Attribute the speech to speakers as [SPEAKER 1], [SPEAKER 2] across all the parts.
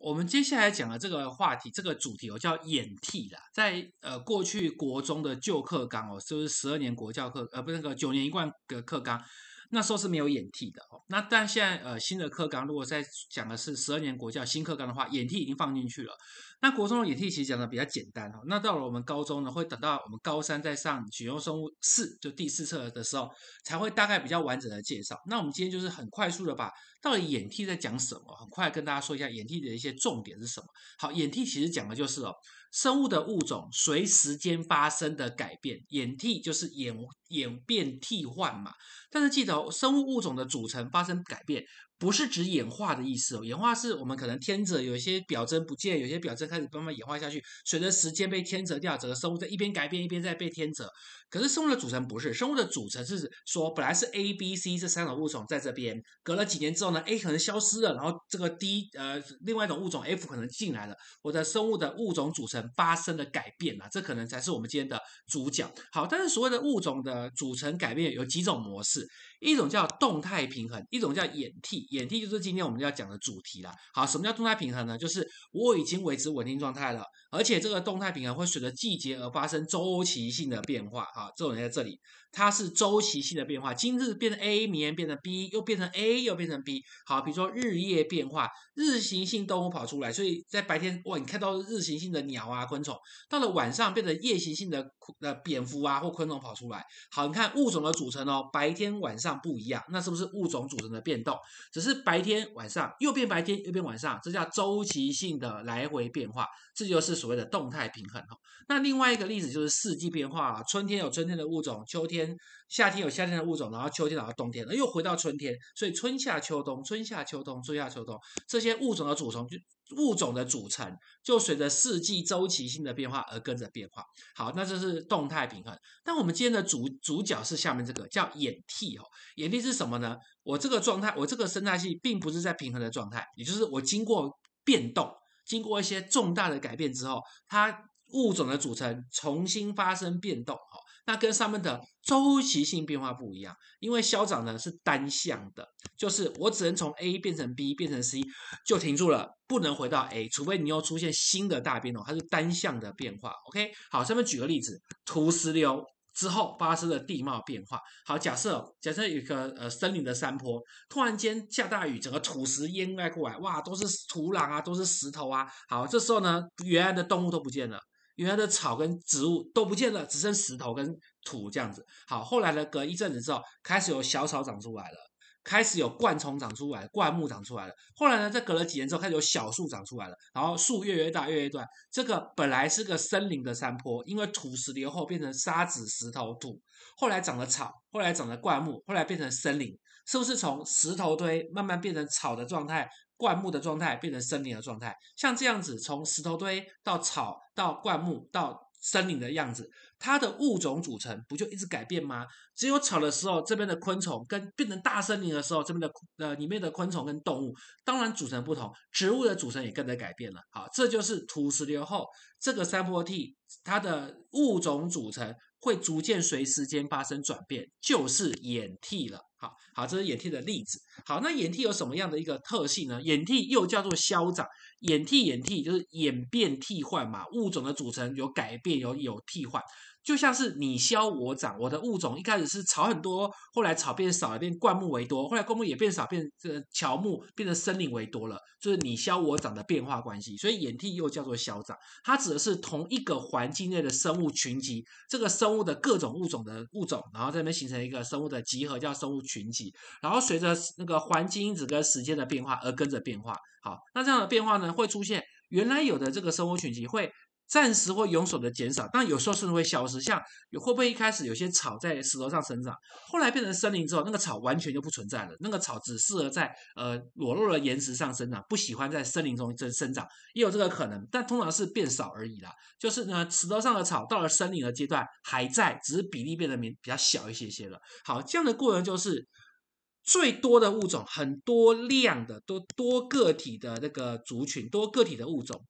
[SPEAKER 1] 我们接下来讲的这个话题，这个主题哦，叫演替啦。在呃过去国中的旧课纲哦，就是十二年国教课，呃，不是那个九年一贯的课纲，那时候是没有演替的哦。那但现在呃新的课纲，如果在讲的是十二年国教新课纲的话，演替已经放进去了。那国中的演替其实讲的比较简单哦。那到了我们高中呢，会等到我们高三再上选修生物四，就第四册的时候，才会大概比较完整的介绍。那我们今天就是很快速的把。到底演替在讲什么？很快跟大家说一下演替的一些重点是什么。好，演替其实讲的就是哦，生物的物种随时间发生的改变，演替就是演演变替换嘛。但是记得，生物物种的组成发生改变。不是指演化的意思哦，演化是我们可能天择有一些表征不见，有些表征开始慢慢演化下去，随着时间被天择掉，整个生物在一边改变一边在被天择。可是生物的组成不是，生物的组成是说本来是 A、B、C 这三种物种在这边，隔了几年之后呢，A 可能消失了，然后这个 D 呃另外一种物种 F 可能进来了，我的生物的物种组成发生了改变啊，这可能才是我们今天的主角。好，但是所谓的物种的组成改变有几种模式。一种叫动态平衡，一种叫演替。演替就是今天我们要讲的主题啦。好，什么叫动态平衡呢？就是我已经维持稳定状态了，而且这个动态平衡会随着季节而发生周期性的变化。哈，这种人在这里，它是周期性的变化。今日变成 A，明天变成 B，又变成 A，又变成 B。好，比如说日夜变化，日行性动物跑出来，所以在白天，哇，你看到日行性的鸟啊、昆虫，到了晚上变成夜行性的呃蝙蝠啊或昆虫跑出来。好，你看物种的组成哦，白天晚上。不一样，那是不是物种组成的变动？只是白天晚上又变白天又变晚上，这叫周期性的来回变化，这就是所谓的动态平衡。哈，那另外一个例子就是四季变化，春天有春天的物种，秋天、夏天有夏天的物种，然后秋天到冬天，又回到春天，所以春夏秋冬、春夏秋冬、春夏秋冬，这些物种的组成就。物种的组成就随着四季周期性的变化而跟着变化。好，那这是动态平衡。但我们今天的主主角是下面这个，叫演替哦。演替是什么呢？我这个状态，我这个生态系并不是在平衡的状态，也就是我经过变动，经过一些重大的改变之后，它物种的组成重新发生变动哦。那跟上面的周期性变化不一样，因为消长呢是单向的，就是我只能从 A 变成 B 变成 C 就停住了，不能回到 A，除非你又出现新的大变动，它是单向的变化。OK，好，下面举个例子，土石流之后发生的地貌变化。好，假设假设一个呃森林的山坡，突然间下大雨，整个土石淹过来，哇，都是土壤啊，都是石头啊。好，这时候呢，原来的动物都不见了。原来的草跟植物都不见了，只剩石头跟土这样子。好，后来呢，隔一阵子之后，开始有小草长出来了，开始有灌丛长出来，灌木长出来了。后来呢，再隔了几年之后，开始有小树长出来了，然后树越越大越越短。这个本来是个森林的山坡，因为土石流后变成沙子、石头、土，后来长了草，后来长了灌木，后来变成森林，是不是从石头堆慢慢变成草的状态？灌木的状态变成森林的状态，像这样子，从石头堆到草到灌木到森林的样子，它的物种组成不就一直改变吗？只有草的时候，这边的昆虫跟变成大森林的时候，这边的呃里面的昆虫跟动物当然组成不同，植物的组成也跟着改变了。好，这就是土石流后这个山坡地它的物种组成会逐渐随时间发生转变，就是演替了。好好，这是演替的例子。好，那演替有什么样的一个特性呢？演替又叫做消长，演替，演替就是演变替换嘛，物种的组成有改变，有有替换。就像是你消我长，我的物种一开始是草很多，后来草变少，了，变灌木为多，后来灌木也变少，变呃乔木，变成森林为多了，就是你消我长的变化关系。所以演替又叫做消长，它指的是同一个环境内的生物群集，这个生物的各种物种的物种，然后这边形成一个生物的集合叫生物群集，然后随着那个环境因子跟时间的变化而跟着变化。好，那这样的变化呢，会出现原来有的这个生物群集会。暂时会永久的减少，但有时候甚至会消失。像会不会一开始有些草在石头上生长，后来变成森林之后，那个草完全就不存在了。那个草只适合在呃裸露的岩石上生长，不喜欢在森林中生生长，也有这个可能。但通常是变少而已啦。就是呢，石头上的草到了森林的阶段还在，只是比例变得比较小一些些了。好，这样的过程就是最多的物种，很多量的多多个体的那个族群，多个体的物种，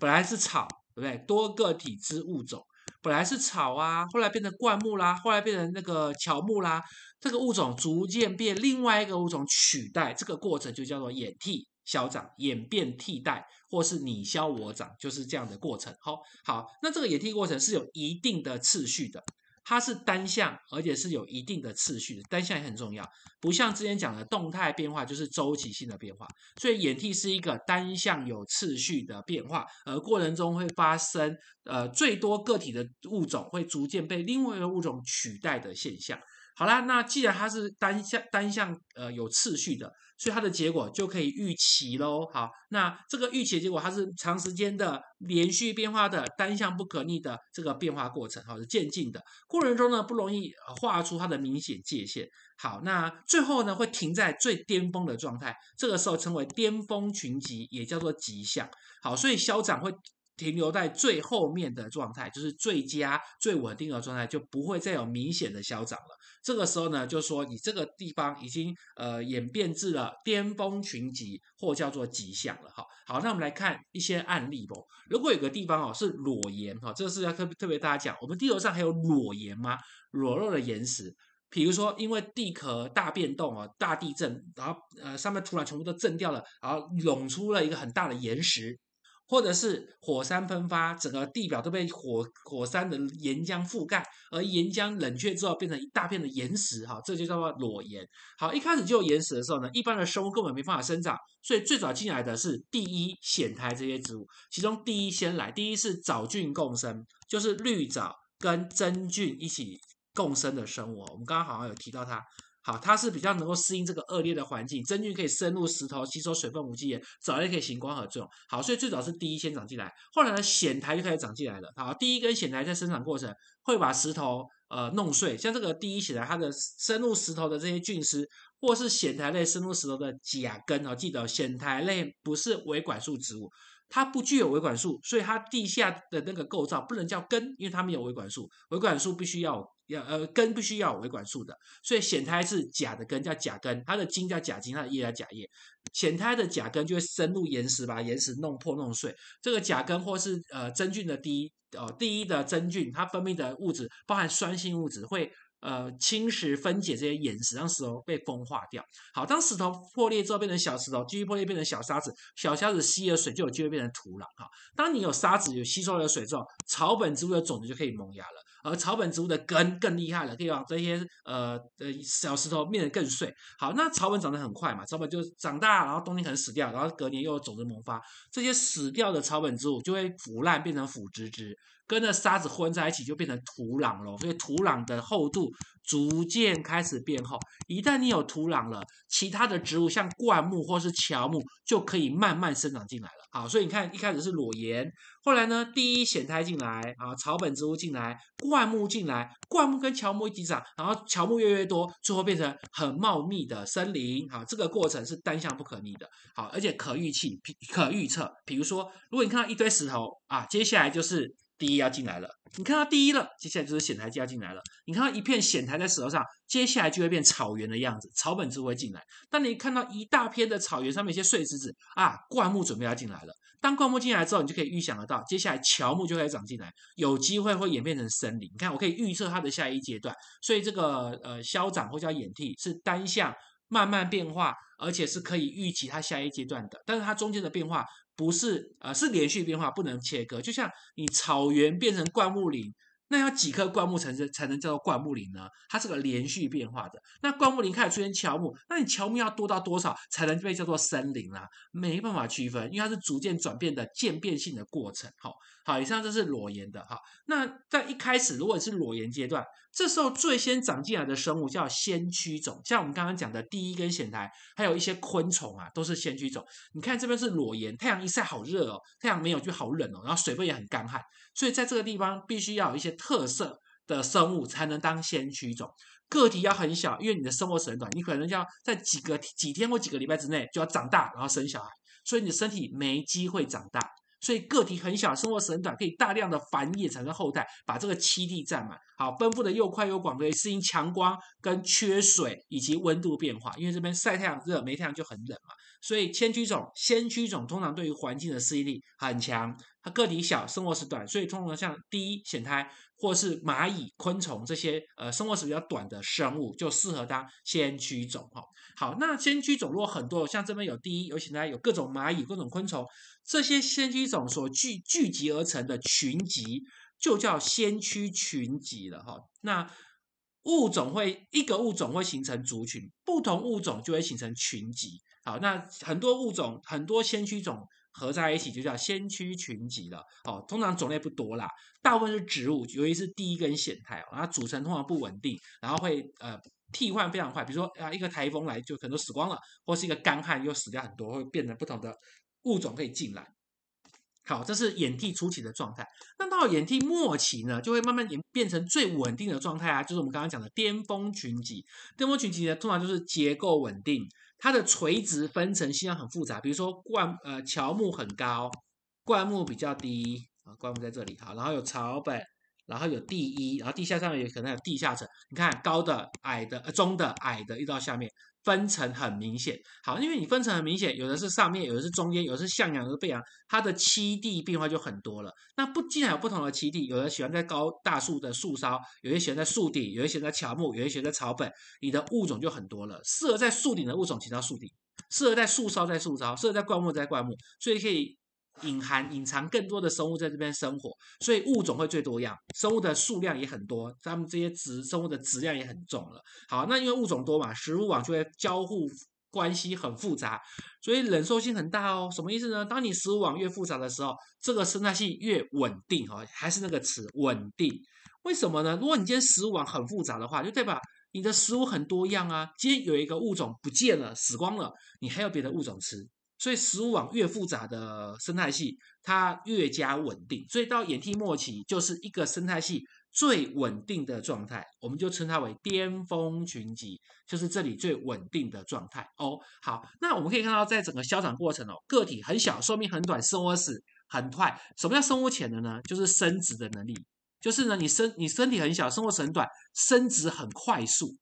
[SPEAKER 1] 本来是草。对不对？多个体之物种，本来是草啊，后来变成灌木啦，后来变成那个乔木啦，这个物种逐渐变另外一个物种取代，这个过程就叫做演替消长、演变替代，或是你消我长，就是这样的过程。好，好，那这个演替过程是有一定的次序的。它是单向，而且是有一定的次序的。单向也很重要，不像之前讲的动态变化，就是周期性的变化。所以演替是一个单向有次序的变化，而过程中会发生，呃，最多个体的物种会逐渐被另外一个物种取代的现象。好啦，那既然它是单向单向呃有次序的，所以它的结果就可以预期喽。好，那这个预期的结果，它是长时间的连续变化的，单向不可逆的这个变化过程，好是渐进的过程中呢，不容易画出它的明显界限。好，那最后呢会停在最巅峰的状态，这个时候称为巅峰群集，也叫做极相。好，所以消长会。停留在最后面的状态，就是最佳、最稳定的状态，就不会再有明显的消长了。这个时候呢，就说你这个地方已经呃演变至了巅峰群集，或叫做极象了哈。好，那我们来看一些案例不。如果有个地方哦是裸岩哈，这是要特特别大家讲，我们地球上还有裸岩吗？裸露的岩石，比如说因为地壳大变动啊，大地震，然后呃上面突然全部都震掉了，然后涌出了一个很大的岩石。或者是火山喷发，整个地表都被火火山的岩浆覆盖，而岩浆冷却之后变成一大片的岩石，哈，这就叫做裸岩。好，一开始就有岩石的时候呢，一般的生物根本没办法生长，所以最早进来的是第一藓苔这些植物，其中第一先来，第一是藻菌共生，就是绿藻跟真菌一起共生的生物。我们刚刚好像有提到它。好，它是比较能够适应这个恶劣的环境，真菌可以深入石头吸收水分无机盐，藻类可以行光合作用。好，所以最早是第一先长进来，后来呢，藓苔就开始长进来了。好，第一根藓苔在生长过程会把石头呃弄碎，像这个第一藓苔，它的深入石头的这些菌丝，或是藓苔类深入石头的假根。哦，记得藓苔类不是维管束植物，它不具有维管束，所以它地下的那个构造不能叫根，因为它没有维管束，维管束必须要。要呃根必须要维管束的，所以藓苔是假的根叫假根，它的茎叫假茎，它的叶叫假叶。藓苔的假根就会深入岩石，把岩石弄破弄碎。这个假根或是呃真菌的第一哦第一的真菌，它分泌的物质包含酸性物质，会呃侵蚀分解这些岩石，让石头被风化掉。好，当石头破裂之后变成小石头，继续破裂变成小沙子，小沙子吸了水就有机会变成土壤。哈，当你有沙子有吸收了水之后，草本植物的种子就可以萌芽了。而草本植物的根更厉害了，可以把这些呃呃小石头变得更碎。好，那草本长得很快嘛，草本就长大，然后冬天可能死掉，然后隔年又种子萌发。这些死掉的草本植物就会腐烂变成腐殖质，跟着沙子混在一起就变成土壤了。所以土壤的厚度。逐渐开始变厚，一旦你有土壤了，其他的植物像灌木或是乔木就可以慢慢生长进来了啊。所以你看，一开始是裸岩，后来呢，第一藓苔进来啊，草本植物进来，灌木进来，灌木跟乔木一起长，然后乔木越来越多，最后变成很茂密的森林啊。这个过程是单向不可逆的，好，而且可预期、可预测。比如说，如果你看到一堆石头啊，接下来就是。第一要进来了，你看到第一了，接下来就是藓苔加进来了，你看到一片藓苔在石头上，接下来就会变草原的样子，草本植物会进来。当你看到一大片的草原上面一些碎石子啊，灌木准备要进来了。当灌木进来之后，你就可以预想得到，接下来乔木就会长进来，有机会会演变成森林。你看，我可以预测它的下一阶段，所以这个呃消长或叫演替是单向慢慢变化。而且是可以预期它下一阶段的，但是它中间的变化不是呃是连续变化，不能切割，就像你草原变成灌木林。那要几棵灌木才能才能叫做灌木林呢？它是个连续变化的。那灌木林开始出现乔木，那你乔木要多到多少才能被叫做森林啊？没办法区分，因为它是逐渐转变的渐变性的过程。好，好，以上这是裸岩的哈。那在一开始如果是裸岩阶段，这时候最先长进来的生物叫先驱种，像我们刚刚讲的第一根藓苔，还有一些昆虫啊，都是先驱种。你看这边是裸岩，太阳一晒好热哦，太阳没有就好冷哦，然后水分也很干旱，所以在这个地方必须要有一些。特色的生物才能当先驱种，个体要很小，因为你的生活时间短，你可能要在几个几天或几个礼拜之内就要长大，然后生小孩，所以你的身体没机会长大。所以个体很小，生活时很短，可以大量的繁衍产生后代，把这个栖地占满。好，分布的又快又广，可以适应强光、跟缺水以及温度变化。因为这边晒太阳热，没太阳就很冷嘛。所以先驱种，先驱种通常对于环境的适应力很强。它个体小，生活时短，所以通常像第一藓苔，或是蚂蚁、昆虫这些呃生活时比较短的生物，就适合当先驱种。哈，好，那先驱种如果很多，像这边有第一，有其他有各种蚂蚁、各种昆虫。这些先驱种所聚聚集而成的群集，就叫先驱群集了哈。那物种会一个物种会形成族群，不同物种就会形成群集。好，那很多物种很多先驱种合在一起就叫先驱群集了。哦，通常种类不多啦，大部分是植物，由于是第一根显态，然后组成通常不稳定，然后会呃替换非常快。比如说啊，一个台风来就可能死光了，或是一个干旱又死掉很多，会变成不同的。物种可以进来，好，这是演替初期的状态。那到演替末期呢，就会慢慢演变成最稳定的状态啊，就是我们刚刚讲的巅峰群集。巅峰群集呢，通常就是结构稳定，它的垂直分层现象很复杂。比如说灌呃乔木很高，灌木比较低啊，灌木在这里好，然后有草本，然后有地衣，然后地下上面也可能有地下层。你看高的、矮的、呃中的、矮的，一直到下面。分层很明显，好，因为你分层很明显，有的是上面，有的是中间，有的是向阳，有的背阳，它的栖地变化就很多了。那不既然有不同的栖地，有的喜欢在高大树的树梢，有些喜欢在树顶，有些喜欢在乔木，有些喜欢在草本，你的物种就很多了。适合在树顶的物种，其他树顶；适合在树梢，在树梢；适合在灌木，在灌木，所以可以。隐含隐藏更多的生物在这边生活，所以物种会最多样，生物的数量也很多，他们这些植生物的质量也很重了。好，那因为物种多嘛，食物网就会交互关系很复杂，所以忍受性很大哦。什么意思呢？当你食物网越复杂的时候，这个生态系越稳定哦，还是那个词，稳定。为什么呢？如果你今天食物网很复杂的话，就代表你的食物很多样啊，今天有一个物种不见了死光了，你还有别的物种吃。所以食物网越复杂的生态系，它越加稳定。所以到演替末期，就是一个生态系最稳定的状态，我们就称它为巅峰群集，就是这里最稳定的状态。哦，好，那我们可以看到，在整个消长过程哦，个体很小，寿命很短，生活史很快。什么叫生活潜的呢？就是生殖的能力，就是呢，你身你身体很小，生活史很短，生殖很快速。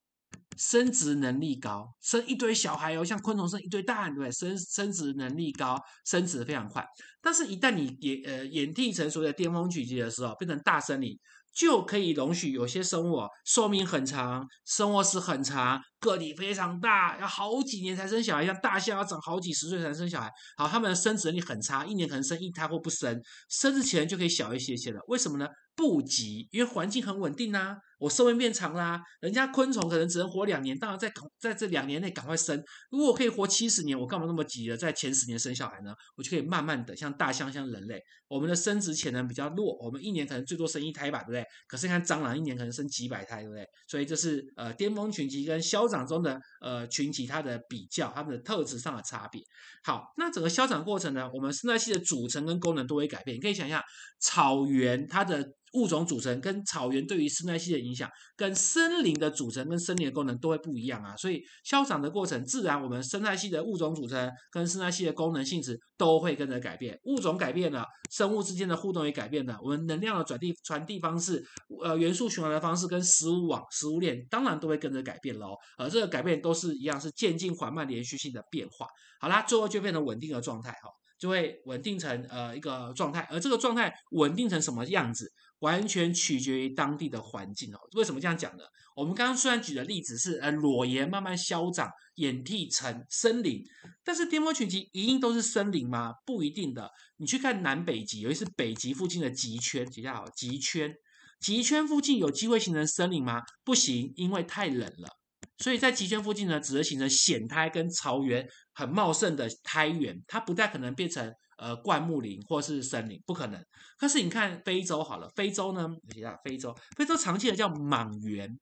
[SPEAKER 1] 生殖能力高，生一堆小孩哦，像昆虫生一堆蛋，对不对？生生殖能力高，生殖非常快。但是，一旦你演呃演替成熟的巅峰聚集的时候，变成大生理，就可以容许有些生物寿命很长，生活史很长，个体非常大，要好几年才生小孩，像大象要长好几十岁才生小孩。好，它们的生殖能力很差，一年可能生一胎或不生，生殖前就可以小一些些了。为什么呢？不急，因为环境很稳定呐。我寿命变长啦，人家昆虫可能只能活两年，当然在赶在这两年内赶快生。如果我可以活七十年，我干嘛那么急的在前十年生小孩呢？我就可以慢慢的，像大象，像人类，我们的生殖潜能比较弱，我们一年可能最多生一胎吧，对不对？可是看蟑螂，一年可能生几百胎，对不对？所以这是呃巅峰群集跟消长中的呃群集它的比较，它们的特质上的差别。好，那整个消长过程呢，我们生态系的组成跟功能都会改变。你可以想象草原它的物种组成跟草原对于生态系影。影响跟森林的组成跟森林的功能都会不一样啊，所以消长的过程，自然我们生态系的物种组成跟生态系的功能性质都会跟着改变，物种改变了，生物之间的互动也改变了，我们能量的转递传递方式、呃元素循环的方式跟食物网、食物链当然都会跟着改变喽，而这个改变都是一样是渐进缓慢连续性的变化，好啦，最后就变成稳定的状态哈。就会稳定成呃一个状态，而这个状态稳定成什么样子，完全取决于当地的环境哦。为什么这样讲呢？我们刚刚虽然举的例子是呃裸岩慢慢消长，演替成森林，但是巅峰群集一定都是森林吗？不一定的。你去看南北极，尤其是北极附近的极圈，较好极圈，极圈附近有机会形成森林吗？不行，因为太冷了。所以在极圈附近呢，只能形成藓苔跟草原，很茂盛的苔原，它不太可能变成呃灌木林或是森林，不可能。可是你看非洲好了，非洲呢，有下，非洲，非洲常见的叫莽原，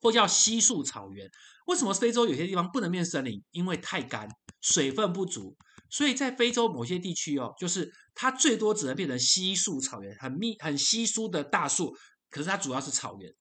[SPEAKER 1] 或叫稀树草原。为什么非洲有些地方不能变森林？因为太干，水分不足。所以在非洲某些地区哦，就是它最多只能变成稀树草原，很密、很稀疏的大树，可是它主要是草原。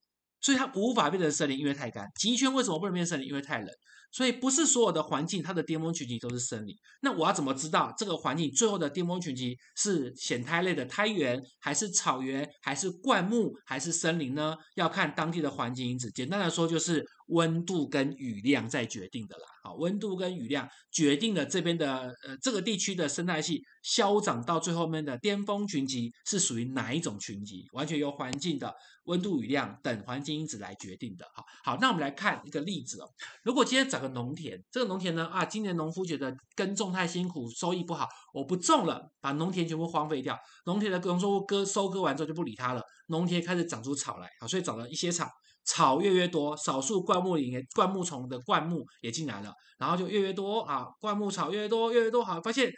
[SPEAKER 1] 所以它无法变成森林，因为太干。极圈为什么不能变成森林？因为太冷。所以不是所有的环境它的巅峰群集都是森林。那我要怎么知道这个环境最后的巅峰群集是显胎类的苔原，还是草原，还是灌木，还是森林呢？要看当地的环境因子。简单来说就是。温度跟雨量在决定的啦，好，温度跟雨量决定了这边的呃这个地区的生态系消长到最后面的巅峰群集是属于哪一种群集，完全由环境的温度、雨量等环境因子来决定的。好好，那我们来看一个例子哦，如果今天找个农田，这个农田呢啊，今年农夫觉得耕种太辛苦，收益不好，我不种了，把农田全部荒废掉，农田的农作物割收割完之后就不理它了，农田开始长出草来啊，所以找了一些草。草越越多，少数灌木林、灌木丛的灌木也进来了，然后就越越多啊，灌木草越多，越越多好，发现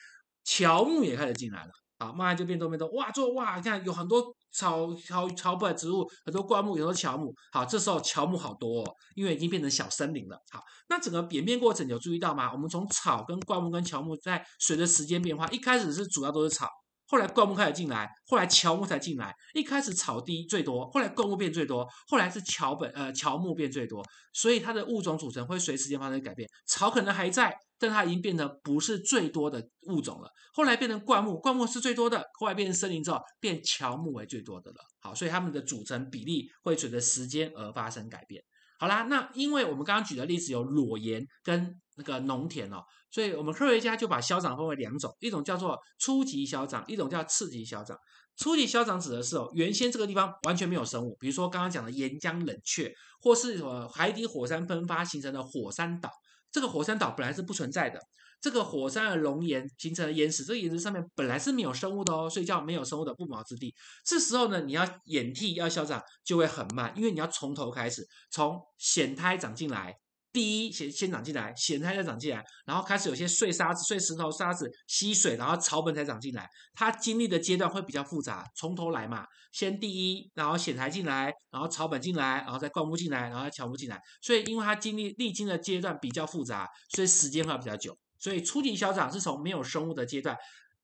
[SPEAKER 1] 乔木也开始进来了啊，慢慢就变多变多，哇，做哇，你看有很多草草草本植物，很多灌木，很多乔木，好，这时候乔木好多，因为已经变成小森林了，好，那整个演变过程有注意到吗？我们从草跟灌木跟乔木在随着时间变化，一开始是主要都是草。后来灌木开始进来，后来乔木才进来。一开始草地最多，后来灌木变最多，后来是乔本呃乔木变最多，所以它的物种组成会随时间发生改变。草可能还在，但它已经变得不是最多的物种了。后来变成灌木，灌木是最多的。后来变成森林之后，变乔木为最多的了。好，所以它们的组成比例会随着时间而发生改变。好啦，那因为我们刚刚举的例子有裸岩跟那个农田哦。所以我们科学家就把消长分为两种，一种叫做初级消长，一种叫次级消长。初级消长指的是哦，原先这个地方完全没有生物，比如说刚刚讲的岩浆冷却，或是海底火山喷发形成的火山岛。这个火山岛本来是不存在的，这个火山的熔岩形成的岩石，这个岩石上面本来是没有生物的哦，所以叫没有生物的不毛之地。这时候呢，你要演替要消长就会很慢，因为你要从头开始，从显苔长进来。第一先先长进来，藓苔再长进来，然后开始有些碎沙子、碎石头、沙子吸水，然后草本才长进来。它经历的阶段会比较复杂，从头来嘛，先第一，然后藓苔进来，然后草本进来，然后再灌木进来，然后再乔木进来。所以因为它经历历经的阶段比较复杂，所以时间会比较久。所以初级消长是从没有生物的阶段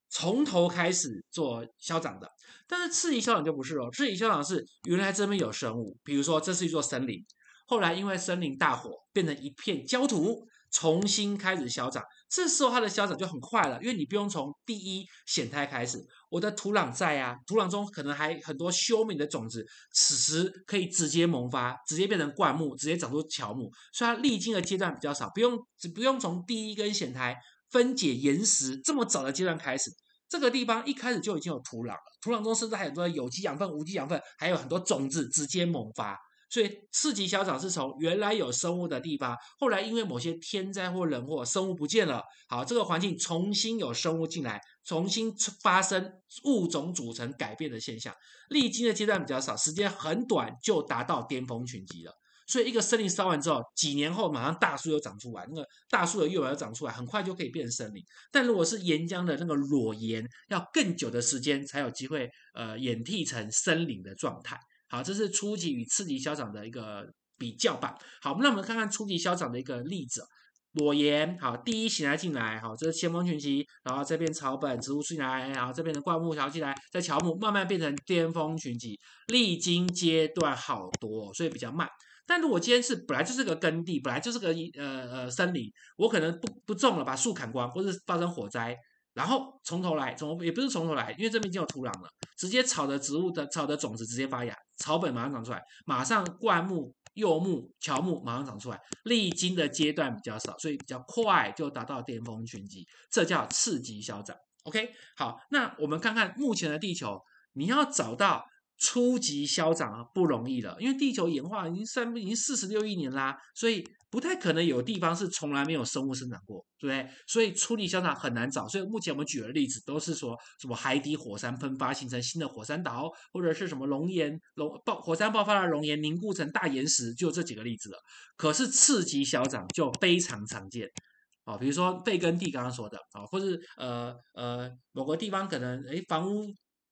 [SPEAKER 1] 从头开始做消长的，但是次级消长就不是哦，次级消长是原来这边有生物，比如说这是一座森林。后来因为森林大火变成一片焦土，重新开始消长。这时候它的消长就很快了，因为你不用从第一显苔开始，我的土壤在啊，土壤中可能还很多休眠的种子，此时可以直接萌发，直接变成灌木，直接长出乔木，所以它历经的阶段比较少，不用只不用从第一根显苔分解岩石这么早的阶段开始，这个地方一开始就已经有土壤了，土壤中甚至还有很多有机养分、无机养分，还有很多种子直接萌发。所以次级消长是从原来有生物的地方，后来因为某些天灾或人祸，生物不见了。好，这个环境重新有生物进来，重新发生物种组成改变的现象，历经的阶段比较少，时间很短就达到巅峰群级了。所以一个森林烧完之后，几年后马上大树又长出来，那个大树的幼苗又长出来，很快就可以变成森林。但如果是岩浆的那个裸岩，要更久的时间才有机会呃演替成森林的状态。好，这是初级与次级消长的一个比较吧。好，那我们看看初级消长的一个例子，裸岩。好，第一形态进来，好，这是先锋群集，然后这边草本植物进来，然后这边的灌木条进来，在乔木慢慢变成巅峰群集，历经阶段好多，所以比较慢。但如果今天是本来就是个耕地，本来就是个呃呃森林，我可能不不种了，把树砍光，或是发生火灾。然后从头来，从也不是从头来，因为这边已经有土壤了，直接草的植物的草的种子直接发芽，草本马上长出来，马上灌木、幼木、乔木马上长出来，历经的阶段比较少，所以比较快就达到巅峰群集，这叫次级消长。OK，好，那我们看看目前的地球，你要找到。初级消长不容易了，因为地球演化已经三已经四十六亿年啦，所以不太可能有地方是从来没有生物生长过，对不对？所以初级消长很难找，所以目前我们举的例子都是说什么海底火山喷发形成新的火山岛，或者是什么熔岩熔爆火山爆发的熔岩凝固成大岩石，就这几个例子了。可是次级消长就非常常见，啊，比如说贝根地刚刚说的啊，或是呃呃某个地方可能诶房屋。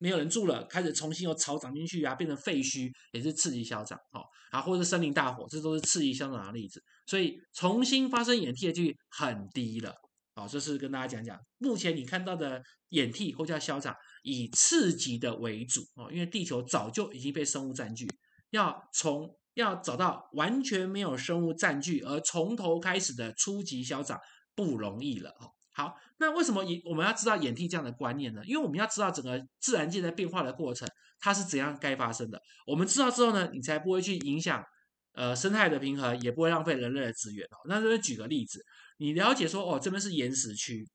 [SPEAKER 1] 没有人住了，开始重新由草长进去啊，变成废墟也是次级消长，哦。啊，或者是森林大火，这都是次级消长的例子。所以重新发生演替的几率很低了，好，这是跟大家讲讲。目前你看到的演替或叫消长，以次级的为主哦，因为地球早就已经被生物占据，要从要找到完全没有生物占据而从头开始的初级消长不容易了哦。好，那为什么以，我们要知道掩替这样的观念呢？因为我们要知道整个自然界的变化的过程，它是怎样该发生的。我们知道之后呢，你才不会去影响呃生态的平衡，也不会浪费人类的资源哦。那这边举个例子，你了解说哦这边是岩石区，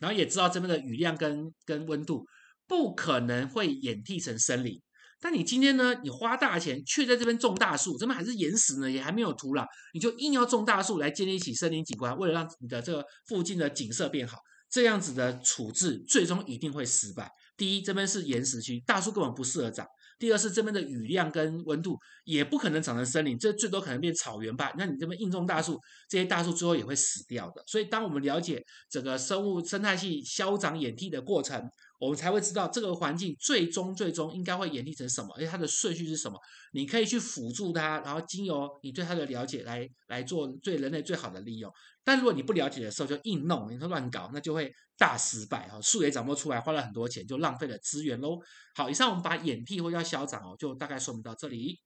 [SPEAKER 1] 然后也知道这边的雨量跟跟温度，不可能会掩替成森林。但你今天呢？你花大钱却在这边种大树，这边还是岩石呢，也还没有土壤，你就硬要种大树来建立起森林景观，为了让你的这个附近的景色变好，这样子的处置最终一定会失败。第一，这边是岩石区，大树根本不适合长。第二是这边的雨量跟温度也不可能长成森林，这最多可能变草原吧。那你这边硬种大树，这些大树最后也会死掉的。所以当我们了解整个生物生态系消长演替的过程，我们才会知道这个环境最终最终应该会演替成什么，而且它的顺序是什么。你可以去辅助它，然后经由你对它的了解来来做对人类最好的利用。但如果你不了解的时候就硬弄，你说乱搞，那就会大失败哦。术也掌握不出来，花了很多钱就浪费了资源喽。好，以上我们把演替或要叫长哦，就大概说明到这里。